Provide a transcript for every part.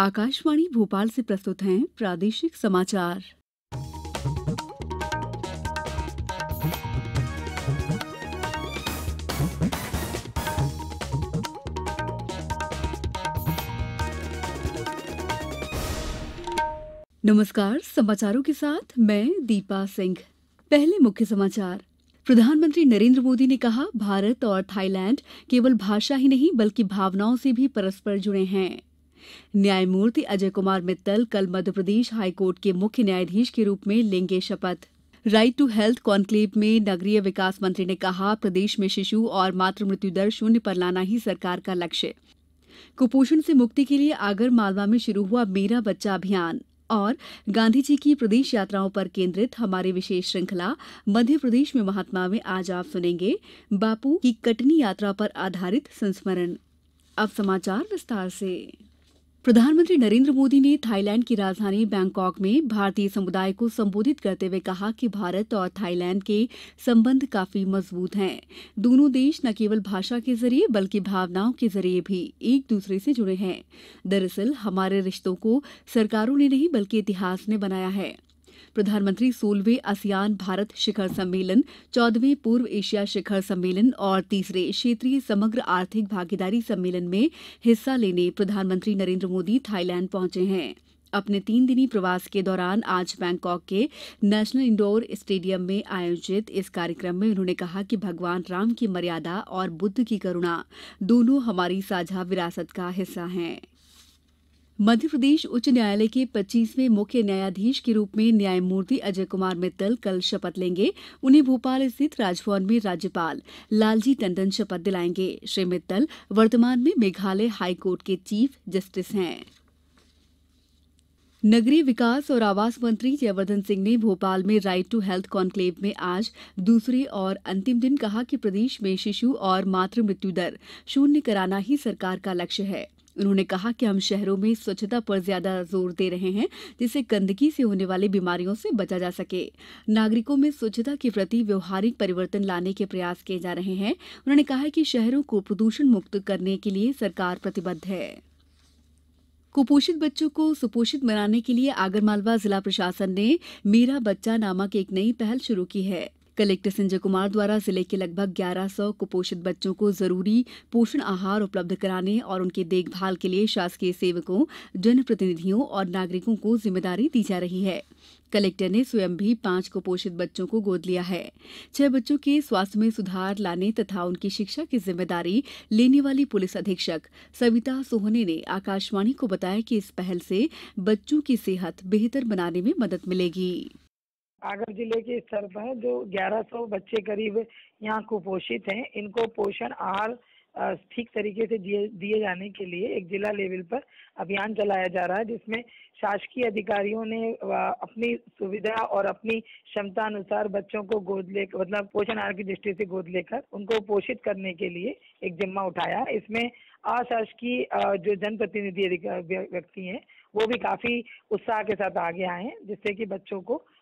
आकाशवाणी भोपाल से प्रस्तुत हैं प्रादेशिक समाचार नमस्कार समाचारों के साथ मैं दीपा सिंह पहले मुख्य समाचार प्रधानमंत्री नरेंद्र मोदी ने कहा भारत और थाईलैंड केवल भाषा ही नहीं बल्कि भावनाओं से भी परस्पर जुड़े हैं न्यायमूर्ति अजय कुमार मित्तल कल मध्यप्रदेश हाईकोर्ट के मुख्य न्यायाधीश के रूप में लेंगे शपथ राइट टू हेल्थ कॉन्क्लेव में नगरीय विकास मंत्री ने कहा प्रदेश में शिशु और मातृ मृत्यु दर शून्य पर लाना ही सरकार का लक्ष्य कुपोषण से मुक्ति के लिए आगर मालवा में शुरू हुआ मेरा बच्चा अभियान और गांधी जी की प्रदेश यात्राओं पर केंद्रित हमारी विशेष श्रृंखला मध्य प्रदेश में महात्मा में आज आप सुनेंगे बापू की कटनी यात्रा पर आधारित संस्मरण अब समाचार विस्तार से प्रधानमंत्री नरेन्द्र मोदी ने थाईलैंड की राजधानी बैंकॉक में भारतीय समुदाय को संबोधित करते हुए कहा कि भारत और थाईलैंड के संबंध काफी मजबूत हैं दोनों देश न केवल भाषा के जरिए बल्कि भावनाओं के जरिए भी एक दूसरे से जुड़े हैं दरअसल हमारे रिश्तों को सरकारों ने नहीं बल्कि इतिहास ने बनाया है प्रधानमंत्री सोलहवें आसियान भारत शिखर सम्मेलन चौदहवें पूर्व एशिया शिखर सम्मेलन और तीसरे क्षेत्रीय समग्र आर्थिक भागीदारी सम्मेलन में हिस्सा लेने प्रधानमंत्री नरेन्द्र मोदी थाईलैंड पहुंचे हैं अपने तीन दिनी प्रवास के दौरान आज बैंकॉक के नेशनल इंडोर स्टेडियम में आयोजित इस कार्यक्रम में उन्होंने कहा कि भगवान राम की मर्यादा और बुद्ध की करुणा दोनों हमारी साझा विरासत का हिस्सा हैं मध्यप्रदेश उच्च न्यायालय के पच्चीसवें मुख्य न्यायाधीश के रूप में न्यायमूर्ति अजय कुमार मित्तल कल शपथ लेंगे उन्हें भोपाल स्थित राजभवन में राज्यपाल लालजी टंडन शपथ दिलाएंगे श्री मित्तल वर्तमान में मेघालय हाईकोर्ट के चीफ जस्टिस हैं नगरीय विकास और आवास मंत्री जयवर्धन सिंह ने भोपाल में राइट टू हेल्थ कॉन्क्लेव में आज दूसरे और अंतिम दिन कहा कि प्रदेश में शिशु और मातृ मृत्यु दर शून्य कराना ही सरकार का लक्ष्य है उन्होंने कहा कि हम शहरों में स्वच्छता पर ज्यादा जोर दे रहे हैं जिससे गंदगी से होने वाली बीमारियों से बचा जा सके नागरिकों में स्वच्छता के प्रति व्यवहारिक परिवर्तन लाने के प्रयास किए जा रहे हैं उन्होंने कहा कि शहरों को प्रदूषण मुक्त करने के लिए सरकार प्रतिबद्ध है कुपोषित बच्चों को सुपोषित बनाने के लिए आगरमालवा जिला प्रशासन ने मेरा बच्चा नामक एक नई पहल शुरू की है कलेक्टर संजय कुमार द्वारा जिले के लगभग ग्यारह सौ कुपोषित बच्चों को जरूरी पोषण आहार उपलब्ध कराने और उनकी देखभाल के लिए शासकीय सेवकों जनप्रतिनिधियों और नागरिकों को जिम्मेदारी दी जा रही है कलेक्टर ने स्वयं भी पांच कुपोषित बच्चों को गोद लिया है छह बच्चों के स्वास्थ्य में सुधार लाने तथा उनकी शिक्षा की जिम्मेदारी लेने वाली पुलिस अधीक्षक सविता सोहने ने आकाशवाणी को बताया कि इस पहल से बच्चों की सेहत बेहतर बनाने में मदद मिलेगी आगर जिले के स्तर पर जो 1100 बच्चे करीब यहाँ कुपोषित हैं इनको पोषण आहार ठीक तरीके से दिए जाने के लिए एक जिला लेवल पर अभियान चलाया जा रहा है जिसमें शासकीय अधिकारियों ने अपनी सुविधा और अपनी क्षमता अनुसार बच्चों को गोद ले मतलब पोषण आहार की दृष्टि से गोद लेकर उनको पोषित करने के लिए एक जिम्मा उठाया इसमें अशासकीय जो जनप्रतिनिधि व्यक्ति हैं वो भी काफी उत्साह के साथ आगे आए हैं जिससे कि बच्चों को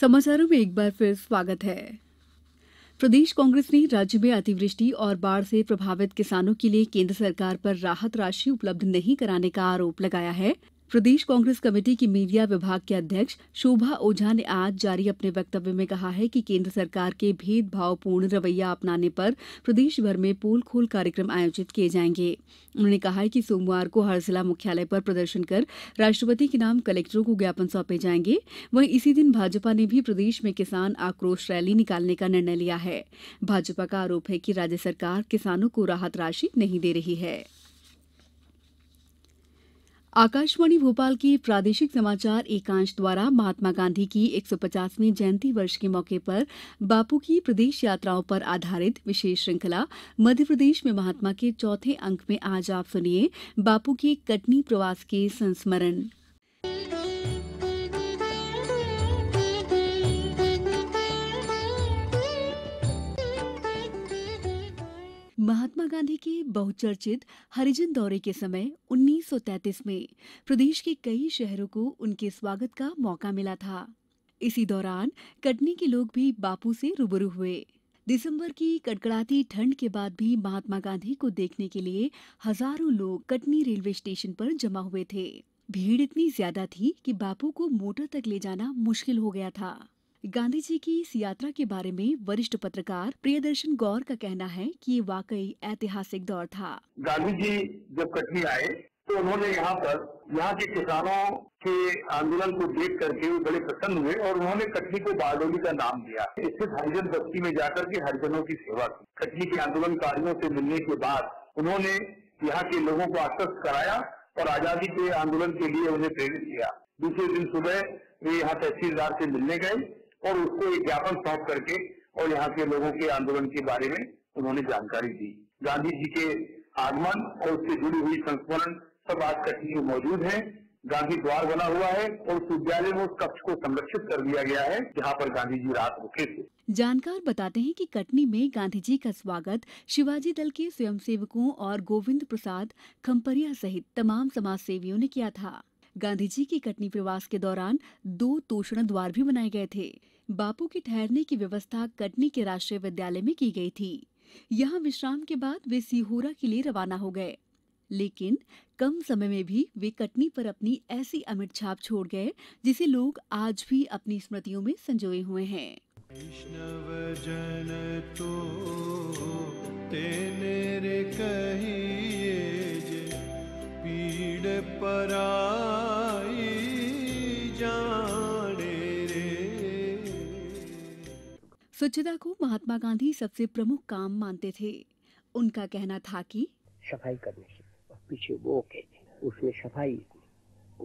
समाचारों में एक बार फिर स्वागत है प्रदेश कांग्रेस ने राज्य में अतिवृष्टि और बाढ़ से प्रभावित किसानों के लिए केंद्र सरकार पर राहत राशि उपलब्ध नहीं कराने का आरोप लगाया है प्रदेश कांग्रेस कमेटी की मीडिया विभाग की अध्यक्ष शोभा ओझा ने आज जारी अपने वक्तव्य में कहा है कि केन्द्र सरकार के भेदभावपूर्ण रवैया अपनाने पर प्रदेश भर में पोल खोल कार्यक्रम आयोजित किए जाएंगे उन्होंने कहा है कि सोमवार को हर जिला मुख्यालय पर प्रदर्शन कर राष्ट्रपति के नाम कलेक्टरों को ज्ञापन सौंपे जाएंगे वहीं इसी दिन भाजपा ने भी प्रदेश में किसान आक्रोश रैली निकालने का निर्णय लिया है भाजपा का आरोप है कि राज्य सरकार किसानों को राहत राशि नहीं दे रही है आकाशवाणी भोपाल के प्रादेशिक समाचार एकांश द्वारा महात्मा गांधी की एक सौ पचासवीं जयंती वर्ष के मौके पर बापू की प्रदेश यात्राओं पर आधारित विशेष श्रृंखला मध्यप्रदेश में महात्मा के चौथे अंक में आज आप सुनिए बापू के कटनी प्रवास के संस्मरण महात्मा गांधी के बहुचर्चित हरिजन दौरे के समय 1933 में प्रदेश के कई शहरों को उनके स्वागत का मौका मिला था इसी दौरान कटनी के लोग भी बापू से रूबरू हुए दिसंबर की कड़कड़ाती ठंड के बाद भी महात्मा गांधी को देखने के लिए हजारों लोग कटनी रेलवे स्टेशन पर जमा हुए थे भीड़ इतनी ज्यादा थी कि बापू को मोटर तक ले जाना मुश्किल हो गया था गांधी जी की इस यात्रा के बारे में वरिष्ठ पत्रकार प्रियदर्शन गौर का कहना है कि ये वाकई ऐतिहासिक दौर था गांधी जी जब कटनी आए तो उन्होंने यहाँ पर यहाँ के किसानों के आंदोलन को देख करके वो बड़े प्रसन्न हुए और उन्होंने कटनी को बारडोली का नाम दिया स्थित हरिजन बस्ती में जाकर के हरिजनों की सेवा की कटनी के आंदोलनकारियों से मिलने के बाद उन्होंने यहाँ के लोगों को आश्वस्त कराया और आजादी के आंदोलन के लिए उन्हें प्रेरित किया दूसरे दिन सुबह वे यहाँ तहसीलदार से मिलने गए और उसको एक ज्ञापन सौंप करके और यहाँ के लोगों के आंदोलन के बारे में उन्होंने जानकारी दी गांधी जी के आगमन और उससे जुड़ी हुई संस्मरण सब आज कटनी में मौजूद है गांधी द्वार बना हुआ है और उस विद्यालय में उस कक्ष को संरक्षित कर दिया गया है जहाँ पर गांधी जी रात रुके थे जानकार बताते हैं कि कटनी में गांधी जी का स्वागत शिवाजी दल के स्वयंसेवकों और गोविंद प्रसाद खम्परिया सहित तमाम समाज सेवियों ने किया था गांधी जी के कटनी प्रवास के दौरान दो तोषण द्वार भी बनाए गए थे बापू के ठहरने की व्यवस्था कटनी के राष्ट्रीय विद्यालय में की गई थी यहां विश्राम के बाद वे सीहोरा के लिए रवाना हो गए लेकिन कम समय में भी वे कटनी पर अपनी ऐसी अमिट छाप छोड़ गए जिसे लोग आज भी अपनी स्मृतियों में संजोए हुए हैं वैष्णव जन तो तेने रे पीड़ परा स्वच्छता को महात्मा गांधी सबसे प्रमुख काम मानते थे उनका कहना था कि सफाई करने से पीछे वो कहते उसमें सफाई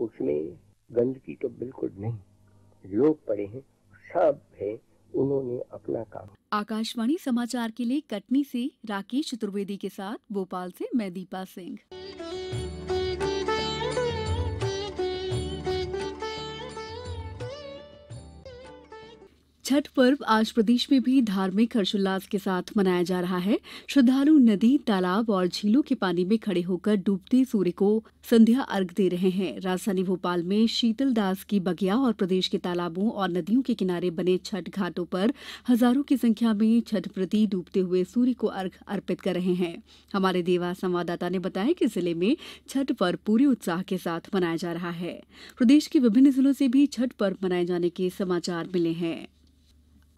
उसमें गंदगी तो बिल्कुल नहीं लोग पड़े हैं सब है उन्होंने अपना काम आकाशवाणी समाचार के लिए कटनी से राकेश चतुर्वेदी के साथ भोपाल से मैं दीपा सिंह छठ पर्व आज प्रदेश में भी धार्मिक हर्षोल्लास के साथ मनाया जा रहा है श्रद्वालु नदी तालाब और झीलों के पानी में खड़े होकर डूबते सूर्य को संध्या अर्घ्य दे रहे हैं राजधानी भोपाल में शीतल दास की बगिया और प्रदेश के तालाबों और नदियों के किनारे बने छठ घाटों पर हजारों की संख्या में छठ प्रति डूबते हुए सूर्य को अर्घ्य अर्पित कर रहे हैं हमारे देवास संवाददाता ने बताया कि जिले में छठ पर्व पूरे उत्साह के साथ मनाया जा रहा है प्रदेश के विभिन्न जिलों से भी छठ पर्व मनाये जाने के समाचार मिले हैं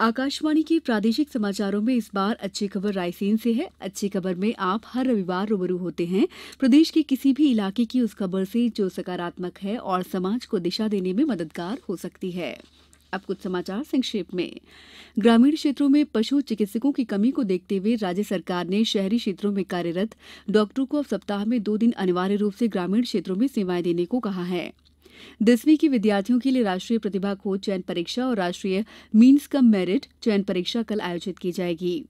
आकाशवाणी के प्रादेशिक समाचारों में इस बार अच्छी खबर रायसेन से है अच्छी खबर में आप हर रविवार रूबरू होते हैं प्रदेश के किसी भी इलाके की उस खबर से जो सकारात्मक है और समाज को दिशा देने में मददगार हो सकती है अब कुछ समाचार संक्षेप में ग्रामीण क्षेत्रों में पशु चिकित्सकों की कमी को देखते हुए राज्य सरकार ने शहरी क्षेत्रों में कार्यरत डॉक्टरों को अब सप्ताह में दो दिन अनिवार्य रूप से ग्रामीण क्षेत्रों में सेवाएं देने को कहा है दसवीं के विद्यार्थियों के लिए राष्ट्रीय प्रतिभा खोज चयन परीक्षा और राष्ट्रीय मीन्स कम मेरिट चयन परीक्षा कल आयोजित की जाएगी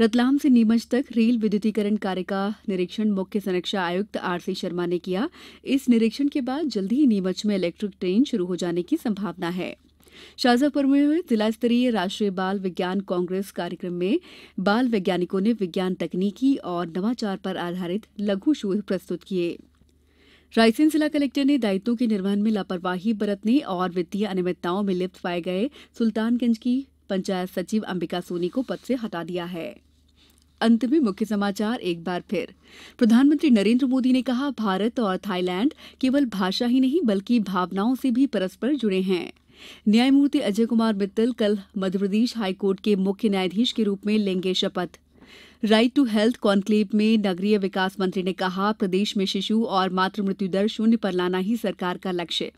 रतलाम से नीमच तक रेल विद्युतीकरण कार्य का निरीक्षण मुख्य संरक्षा आयुक्त आरसी शर्मा ने किया इस निरीक्षण के बाद जल्द ही नीमच में इलेक्ट्रिक ट्रेन शुरू हो जाने की संभावना है शाजापुर में हुए जिला स्तरीय राष्ट्रीय बाल विज्ञान कांग्रेस कार्यक्रम में बाल वैज्ञानिकों ने विज्ञान तकनीकी और नवाचार पर आधारित लघु शोध प्रस्तुत किये रायसेन जिला कलेक्टर ने दायित्वों के निर्वहन में लापरवाही बरतने और वित्तीय अनियमितताओं में लिप्त पाए गए सुल्तानगंज की पंचायत सचिव अंबिका सोनी को पद से हटा दिया है अंत में मुख्य समाचार एक बार फिर प्रधानमंत्री नरेंद्र मोदी ने कहा भारत और थाईलैंड केवल भाषा ही नहीं बल्कि भावनाओं से भी परस्पर जुड़े हैं न्यायमूर्ति अजय कुमार मित्तल कल मध्यप्रदेश हाईकोर्ट के मुख्य न्यायाधीश के रूप में लेंगे शपथ राइट टू हेल्थ कॉन्क्लेव में नगरीय विकास मंत्री ने कहा प्रदेश में शिशु और मातृ मृत्यु दर शून्य पर लाना ही सरकार का लक्ष्य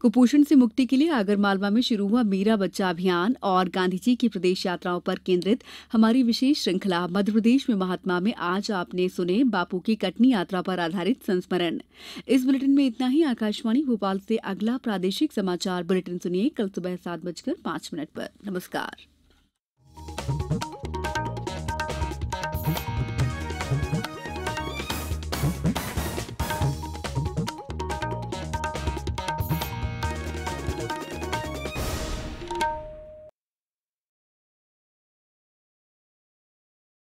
कुपोषण से मुक्ति के लिए आगरमालवा में शुरू हुआ मेरा बच्चा अभियान और गांधी जी की प्रदेश यात्राओं पर केंद्रित हमारी विशेष श्रृंखला मध्यप्रदेश में महात्मा में आज आपने सुने बापू की कटनी यात्रा पर आधारित संस्मरण इस बुलेटिन में इतना ही आकाशवाणी भोपाल से अगला प्रादेशिक समाचार बुलेटिन सुनिए कल सुबह सात बजकर पांच मिनट पर नमस्कार